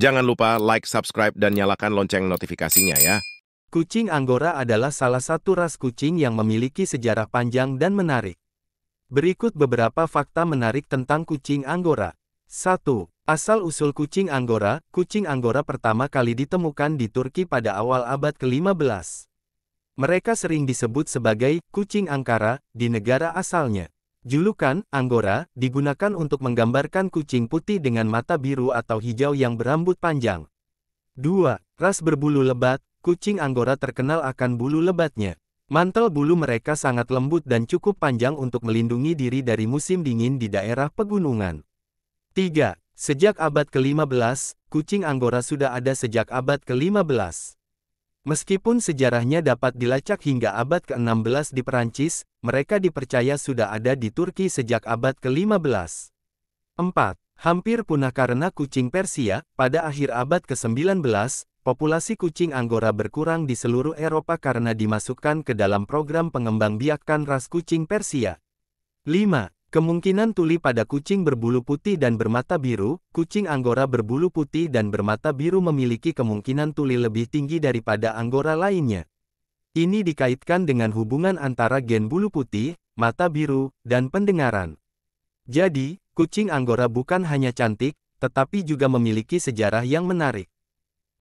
Jangan lupa like, subscribe, dan nyalakan lonceng notifikasinya ya. Kucing Anggora adalah salah satu ras kucing yang memiliki sejarah panjang dan menarik. Berikut beberapa fakta menarik tentang kucing Anggora. 1. Asal-usul kucing Anggora, kucing Anggora pertama kali ditemukan di Turki pada awal abad ke-15. Mereka sering disebut sebagai kucing Angkara di negara asalnya. Julukan, Anggora, digunakan untuk menggambarkan kucing putih dengan mata biru atau hijau yang berambut panjang. 2. Ras berbulu lebat, kucing Anggora terkenal akan bulu lebatnya. Mantel bulu mereka sangat lembut dan cukup panjang untuk melindungi diri dari musim dingin di daerah pegunungan. 3. Sejak abad ke-15, kucing Anggora sudah ada sejak abad ke-15. Meskipun sejarahnya dapat dilacak hingga abad ke-16 di Perancis, mereka dipercaya sudah ada di Turki sejak abad ke-15. 4. Hampir punah karena kucing Persia, pada akhir abad ke-19, populasi kucing Anggora berkurang di seluruh Eropa karena dimasukkan ke dalam program pengembangbiakan ras kucing Persia. 5. Kemungkinan tuli pada kucing berbulu putih dan bermata biru, kucing Anggora berbulu putih dan bermata biru memiliki kemungkinan tuli lebih tinggi daripada Anggora lainnya. Ini dikaitkan dengan hubungan antara gen bulu putih, mata biru, dan pendengaran. Jadi, kucing Anggora bukan hanya cantik, tetapi juga memiliki sejarah yang menarik.